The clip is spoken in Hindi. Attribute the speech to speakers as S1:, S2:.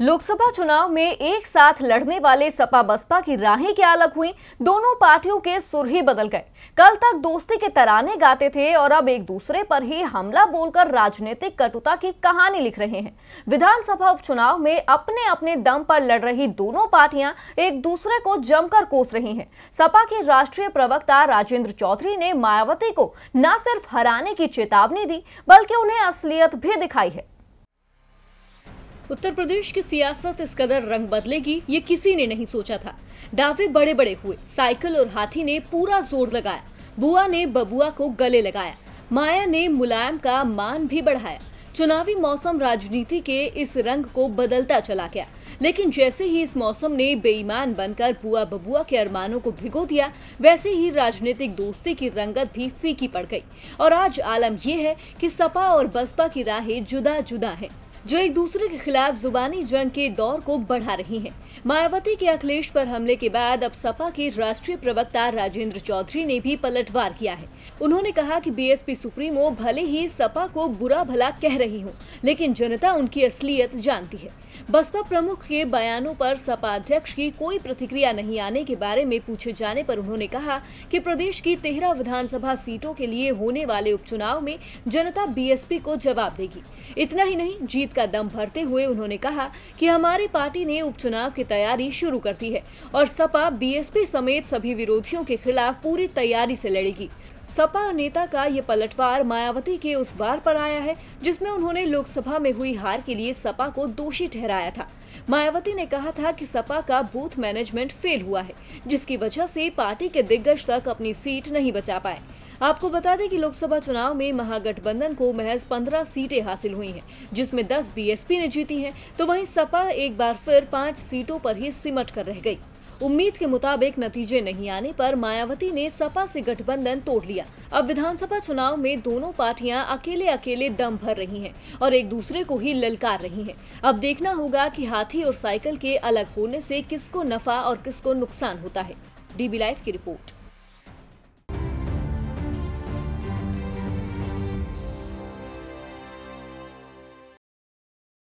S1: लोकसभा चुनाव में एक साथ लड़ने वाले सपा बसपा की राहें क्या अलग हुई दोनों पार्टियों के सुर ही बदल गए कल तक दोस्ती के तराने गाते थे और अब एक दूसरे पर ही हमला बोलकर राजनीतिक कटुता की कहानी लिख रहे हैं विधानसभा उपचुनाव में अपने अपने दम पर लड़ रही दोनों पार्टियां एक दूसरे को जमकर कोस रही है सपा के राष्ट्रीय प्रवक्ता राजेंद्र चौधरी ने मायावती को न सिर्फ हराने की चेतावनी दी बल्कि उन्हें असलियत भी दिखाई है उत्तर प्रदेश की सियासत इस कदर रंग बदलेगी ये किसी ने नहीं सोचा था दावे बड़े बड़े हुए साइकिल और हाथी ने पूरा जोर लगाया बुआ ने बबुआ को गले लगाया माया ने मुलायम का मान भी बढ़ाया चुनावी मौसम राजनीति के इस रंग को बदलता चला गया लेकिन जैसे ही इस मौसम ने बेईमान बनकर बुआ बबुआ के अरमानों को भिगो दिया वैसे ही राजनीतिक दोस्ती की रंगत भी फीकी पड़ गई और आज आलम यह है कि सपा और बसपा की राहें जुदा जुदा हैं जो एक दूसरे के खिलाफ जुबानी जंग के दौर को बढ़ा रही हैं। मायावती के अखिलेश पर हमले के बाद अब सपा के राष्ट्रीय प्रवक्ता राजेंद्र चौधरी ने भी पलटवार किया है उन्होंने कहा कि बीएसपी सुप्रीमो भले ही सपा को बुरा भला कह रही हूं, लेकिन जनता उनकी असलियत जानती है बसपा प्रमुख के बयानों पर सपा अध्यक्ष की कोई प्रतिक्रिया नहीं आने के बारे में पूछे जाने पर उन्होंने कहा कि प्रदेश की तेरह विधानसभा सीटों के लिए होने वाले उपचुनाव में जनता बीएसपी को जवाब देगी इतना ही नहीं जीत जीत का दम भरते हुए उन्होंने कहा कि हमारी पार्टी ने उपचुनाव की तैयारी शुरू कर दी है और सपा बीएसपी समेत सभी विरोधियों के खिलाफ पूरी तैयारी से लड़ेगी सपा नेता का ये पलटवार मायावती के उस बार पर आया है जिसमें उन्होंने लोकसभा में हुई हार के लिए सपा को दोषी ठहराया था मायावती ने कहा था कि सपा का बूथ मैनेजमेंट फेल हुआ है जिसकी वजह से पार्टी के दिग्गज तक अपनी सीट नहीं बचा पाए आपको बता दें कि लोकसभा चुनाव में महागठबंधन को महज 15 सीटें हासिल हुई हैं, जिसमें 10 बीएसपी ने जीती हैं, तो वहीं सपा एक बार फिर पांच सीटों पर ही सिमट कर रह गई उम्मीद के मुताबिक नतीजे नहीं आने पर मायावती ने सपा से गठबंधन तोड़ लिया अब विधानसभा चुनाव में दोनों पार्टियां अकेले अकेले दम भर रही हैं और एक दूसरे को ही ललकार रही हैं अब देखना होगा कि हाथी और साइकिल के अलग होने से किसको नफा और किसको नुकसान होता है डीबी लाइव की रिपोर्ट